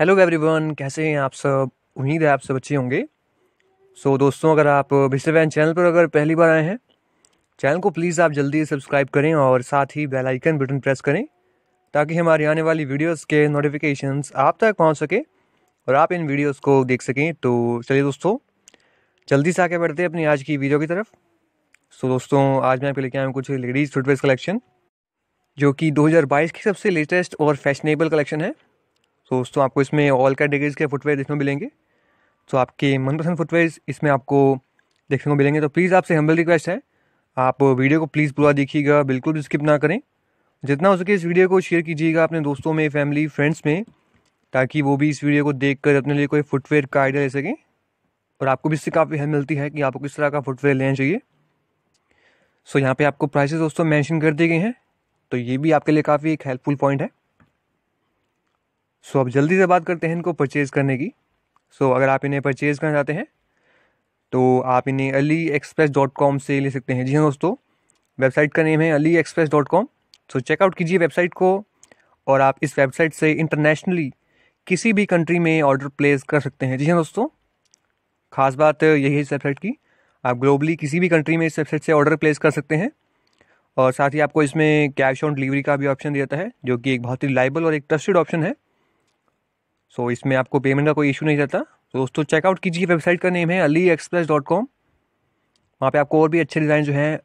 hello everyone कैसे हैं आप सब उम्मीद है आप सब अच्छे होंगे सो so, दोस्तों अगर आप बिस्टर वैन चैनल पर अगर पहली बार आए हैं चैनल को प्लीज़ आप जल्दी सब्सक्राइब करें और साथ ही बेल आइकन बटन प्रेस करें ताकि हमारी आने वाली वीडियोस के नोटिफिकेशंस आप तक पहुंच सके और आप इन वीडियोस को देख सकें तो चलिए दोस्तों जल्दी से आके बढ़ते हैं अपनी आज की वीडियो की तरफ सो so, दोस्तों आज मैं आपके लेके आया हूँ कुछ लेडीज़ फुटवेयर कलेक्शन जो कि 2022 की सबसे लेटेस्ट और फैशनेबल कलेक्शन है तो दोस्तों आपको इसमें ऑल कैटेगरीज के फुटवेयर देखने को मिलेंगे तो आपके मनपसंद फुटवेयर इसमें आपको देखने को मिलेंगे तो प्लीज़ आपसे हम्बल रिक्वेस्ट है आप वीडियो को प्लीज़ पूरा देखिएगा बिल्कुल भी स्किप ना करें जितना हो सके इस वीडियो को शेयर कीजिएगा अपने दोस्तों में फैमिली फ्रेंड्स में ताकि वो भी इस वीडियो को देख कर अपने लिए कोई फुटवेयर का आइडिया ले सकें और आपको भी इससे काफ़ी हेल्प मिलती है कि आपको किस तरह का फुटवेयर लेना चाहिए सो यहाँ पे आपको प्राइसेस दोस्तों मेंशन कर दिए गए हैं तो ये भी आपके लिए काफ़ी एक हेल्पफुल पॉइंट है सो अब जल्दी से बात करते हैं इनको परचेज़ करने की सो अगर आप इन्हें परचेज़ करना चाहते हैं तो आप इन्हें अली एक्सप्रेस डॉट कॉम से ले सकते हैं जी हाँ दोस्तों वेबसाइट का नेम है AliExpress dot com so checkout कीजिए वेबसाइट को और आप इस वेबसाइट से इंटरनेशनली किसी भी कंट्री में ऑर्डर प्लेस कर सकते हैं जी हाँ दोस्तों खास बात यही है इस वेबसाइट की आप ग्लोबली किसी भी कंट्री में इस वेबसाइट से ऑर्डर प्लेस कर सकते हैं और साथ ही आपको इसमें कैश ऑन डिलीवरी का भी ऑप्शन जाता है जो कि एक बहुत ही लाइबल और एक ट्रस्टेड ऑप्शन है सो so, इसमें आपको पेमेंट का कोई इशू नहीं रहता तो दोस्तों चेकआउट कीजिए वेबसाइट का नेम है अली एक्सप्रेस डॉट कॉम वहाँ पर आपको और भी अच्छे डिज़ाइन जो हैं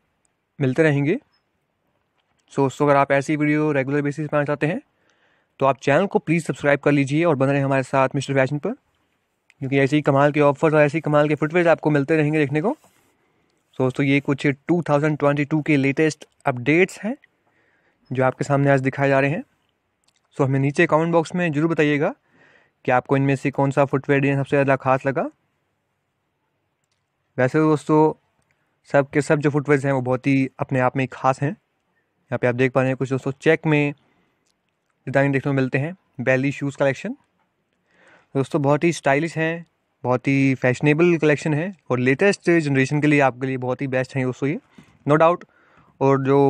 मिलते रहेंगे सो so, दोस्तों अगर आप ऐसी वीडियो रेगुलर बेसिस पर आना चाहते हैं तो आप चैनल को प्लीज़ सब्सक्राइब कर लीजिए और बने रहे हमारे साथ मिस्टर फैशन पर क्योंकि ऐसे ही कमाल के ऑफर्स और ऐसे ही कमाल के फुटवेयर आपको मिलते रहेंगे देखने को सो दोस्तों ये कुछ टू थाउजेंड ट्वेंटी टू के लेटेस्ट अपडेट्स हैं जो आपके सामने आज दिखाए जा रहे हैं सो हमें नीचे कमेंट बॉक्स में ज़रूर बताइएगा क्या आपको इनमें से कौन सा फुटवेयर डिज़ाइन सबसे ज़्यादा खास लगा वैसे तो दोस्तों सब के सब जो फुटवेयर्स हैं वो बहुत ही अपने आप में खास हैं यहाँ पे आप देख पा रहे हैं कुछ दोस्तों चेक में डिज़ाइन देखने को मिलते हैं बैली शूज़ कलेक्शन दोस्तों बहुत ही स्टाइलिश हैं बहुत ही फैशनेबल कलेक्शन है और लेटेस्ट जनरेशन के लिए आपके लिए बहुत ही बेस्ट हैं दोस्तों ये नो डाउट और जो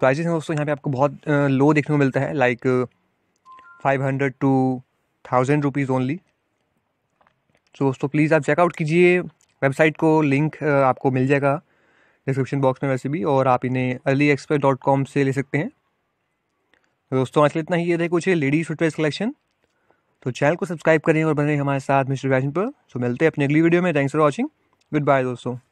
प्राइजेस हैं दोस्तों यहाँ पे आपको बहुत लो देखने को मिलता है like five hundred to thousand rupees only so दोस्तों प्लीज़ आप चेकआउट कीजिए वेबसाइट को लिंक आपको मिल जाएगा डिस्क्रिप्शन बॉक्स में वैसे भी और आप इन्हें अली एक्सप्रेस डॉट कॉम से ले सकते हैं तो दोस्तों आज इतना ही ये थे कुछ लेडीज फुटवेयर कलेक्शन तो चैनल को सब्सक्राइब करें और बने हमारे साथ मिस्टर फैशन पर सो मिलते हैं अपनी अगली वीडियो में thanks for watching good bye दोस्तों